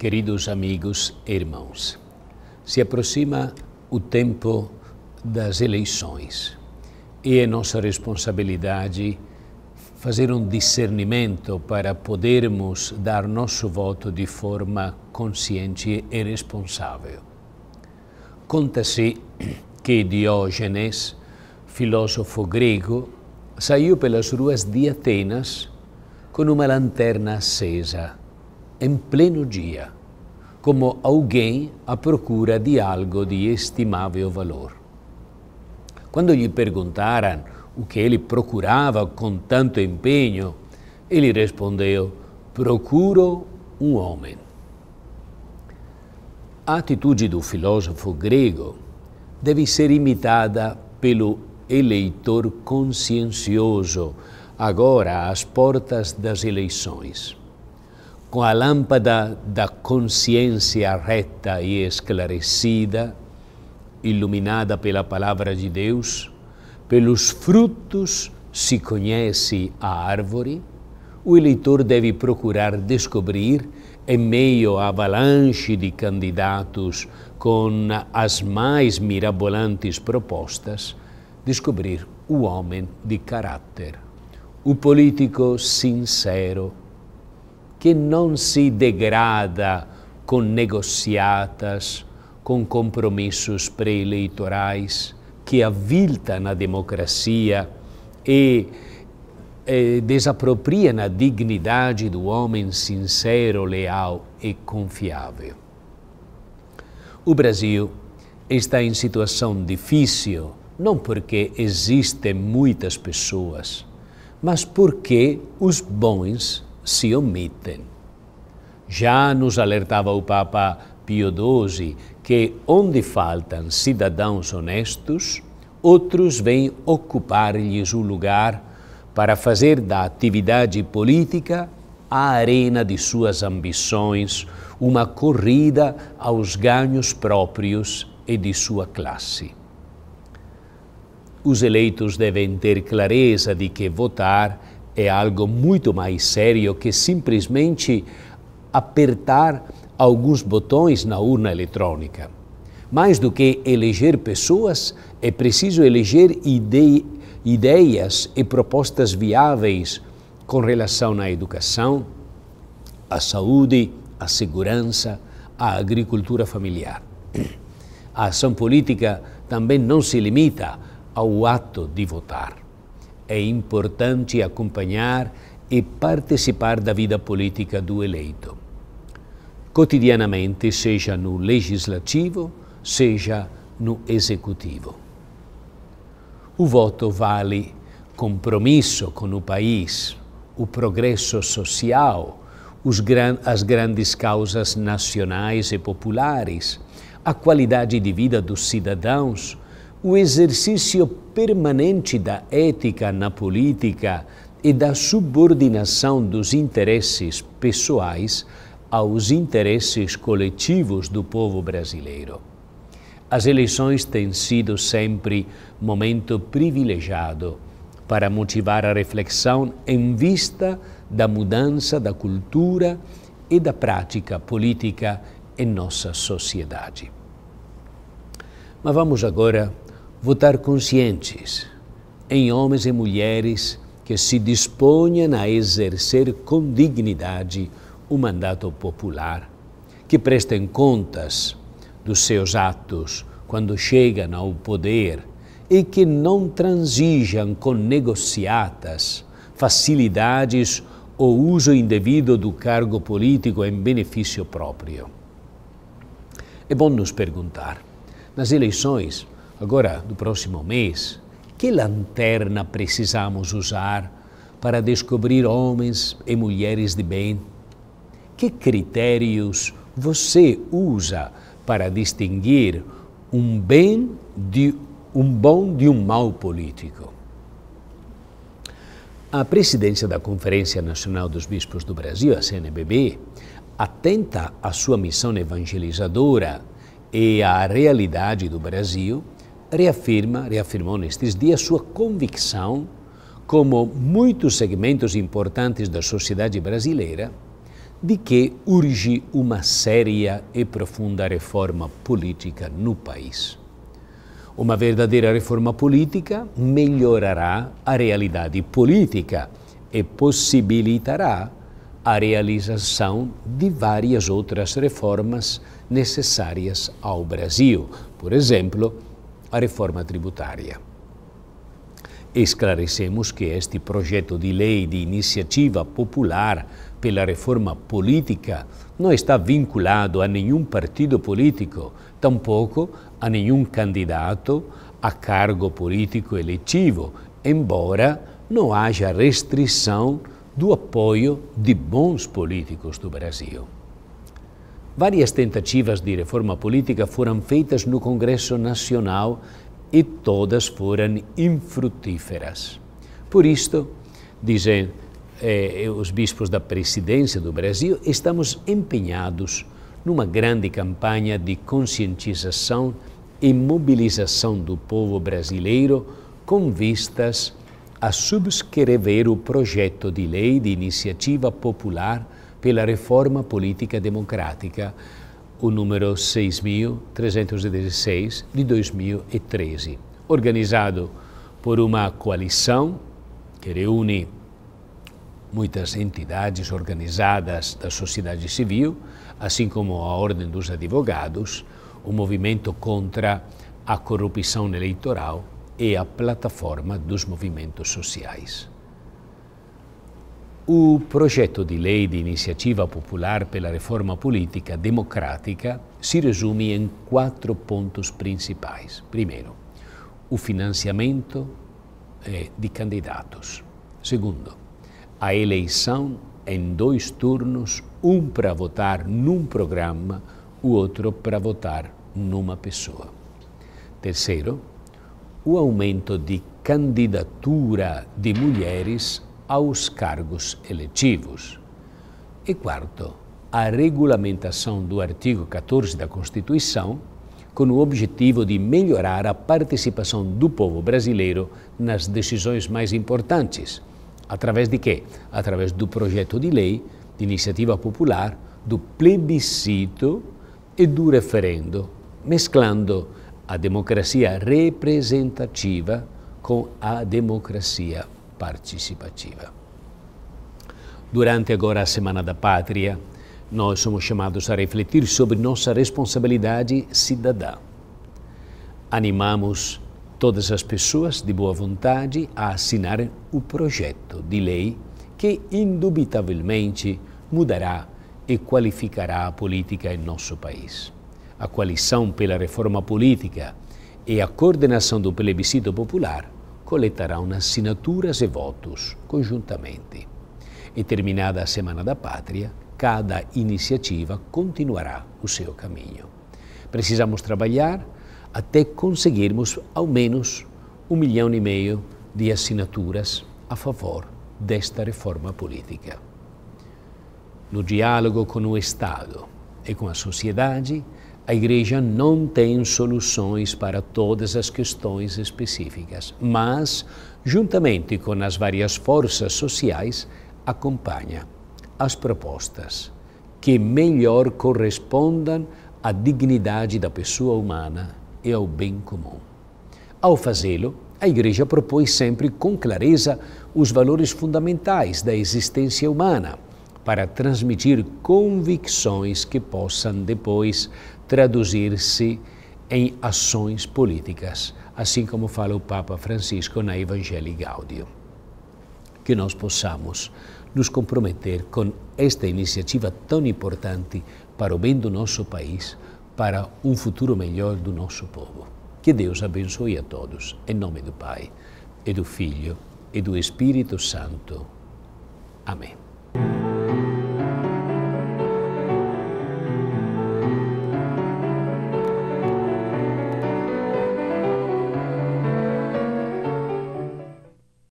Queridos amigos e irmãos, se aproxima o tempo das eleições e é nossa responsabilidade fazer um discernimento para podermos dar nosso voto de forma consciente e responsável. Conta-se que Diógenes, filósofo grego, saiu pelas ruas de Atenas com uma lanterna acesa em pleno dia, como alguém à procura de algo de estimável valor. Quando lhe perguntaram o que ele procurava com tanto empenho, ele respondeu: Procuro um homem. A atitude do filósofo grego deve ser imitada pelo eleitor consciencioso, agora às portas das eleições com a lâmpada da consciência reta e esclarecida, iluminada pela palavra de Deus, pelos frutos se conhece a árvore, o eleitor deve procurar descobrir, em meio à avalanche de candidatos com as mais mirabolantes propostas, descobrir o homem de caráter, o político sincero que não se degrada com negociatas, com compromissos pré-eleitorais que aviltam a democracia e desapropriam a dignidade do homem sincero, leal e confiável. O Brasil está em situação difícil não porque existem muitas pessoas, mas porque os bons se omitem. Já nos alertava o Papa Pio XII que onde faltam cidadãos honestos, outros vêm ocupar-lhes o lugar para fazer da atividade política a arena de suas ambições, uma corrida aos ganhos próprios e de sua classe. Os eleitos devem ter clareza de que votar é algo muito mais sério que simplesmente apertar alguns botões na urna eletrônica. Mais do que eleger pessoas, é preciso eleger ide ideias e propostas viáveis com relação à educação, à saúde, à segurança, à agricultura familiar. A ação política também não se limita ao ato de votar é importante acompanhar e participar da vida política do eleito. Cotidianamente, seja no legislativo, seja no executivo. O voto vale compromisso com o país, o progresso social, gran as grandes causas nacionais e populares, a qualidade de vida dos cidadãos, o exercício permanente da ética na política e da subordinação dos interesses pessoais aos interesses coletivos do povo brasileiro. As eleições têm sido sempre momento privilegiado para motivar a reflexão em vista da mudança da cultura e da prática política em nossa sociedade. Mas vamos agora votar conscientes em homens e mulheres que se disponham a exercer com dignidade o mandato popular, que prestem contas dos seus atos quando chegam ao poder e que não transijam com negociatas, facilidades ou uso indevido do cargo político em benefício próprio. É bom nos perguntar: nas eleições, agora do próximo mês, que lanterna precisamos usar para descobrir homens e mulheres de bem? Que critérios você usa para distinguir um bem de um bom de um mau político? A presidência da Conferência Nacional dos Bispos do Brasil, a CNBB, atenta à sua missão evangelizadora e à realidade do Brasil, reafirma, reafirmou nestes dias sua convicção, como muitos segmentos importantes da sociedade brasileira, de que urge uma séria e profunda reforma política no país. Uma verdadeira reforma política melhorará a realidade política e possibilitará a realização de várias outras reformas necessárias ao Brasil. Por exemplo, a reforma tributária. Esclarecemos que este projeto de lei de iniciativa popular pela reforma política não está vinculado a nenhum partido político, tampouco a nenhum candidato a cargo político eletivo, embora não haja restrição do apoio de bons políticos do Brasil. Várias tentativas de reforma política foram feitas no Congresso Nacional e todas foram infrutíferas. Por isto, dizem eh, os bispos da presidência do Brasil, estamos empenhados numa grande campanha de conscientização e mobilização do povo brasileiro com vistas a subscrever o projeto de lei de iniciativa popular pela reforma política democrática, o número 6.316 de 2013, organizado por uma coalição que reúne muitas entidades organizadas da sociedade civil, assim como a Ordem dos Advogados, o movimento contra a corrupção eleitoral e a plataforma dos movimentos sociais. O projeto de lei de iniciativa popular pela reforma política democrática se resume em quatro pontos principais. Primeiro, o financiamento eh, de candidatos. Segundo, a eleição em dois turnos, um para votar num programa, o outro para votar numa pessoa. Terceiro, o aumento de candidatura de mulheres aos cargos eletivos. E quarto, a regulamentação do artigo 14 da Constituição, com o objetivo de melhorar a participação do povo brasileiro nas decisões mais importantes. Através de quê? Através do projeto de lei, de iniciativa popular, do plebiscito e do referendo, mesclando a democracia representativa com a democracia participativa. Durante agora a Semana da Pátria, nós somos chamados a refletir sobre nossa responsabilidade cidadã. Animamos todas as pessoas de boa vontade a assinar o projeto de lei que indubitavelmente mudará e qualificará a política em nosso país. A coalição pela reforma política e a coordenação do plebiscito popular coletarão assinaturas e votos conjuntamente. E terminada a Semana da Pátria, cada iniciativa continuará o seu caminho. Precisamos trabalhar até conseguirmos ao menos um milhão e meio de assinaturas a favor desta reforma política. No diálogo com o Estado e com a sociedade, a igreja não tem soluções para todas as questões específicas, mas, juntamente com as várias forças sociais, acompanha as propostas que melhor correspondam à dignidade da pessoa humana e ao bem comum. Ao fazê-lo, a Igreja propõe sempre com clareza os valores fundamentais da existência humana para transmitir convicções que possam depois traduzir-se em ações políticas, assim como fala o Papa Francisco na Evangelii Gaudium. Que nós possamos nos comprometer com esta iniciativa tão importante para o bem do nosso país, para um futuro melhor do nosso povo. Que Deus abençoe a todos, em nome do Pai, e do Filho, e do Espírito Santo. Amém.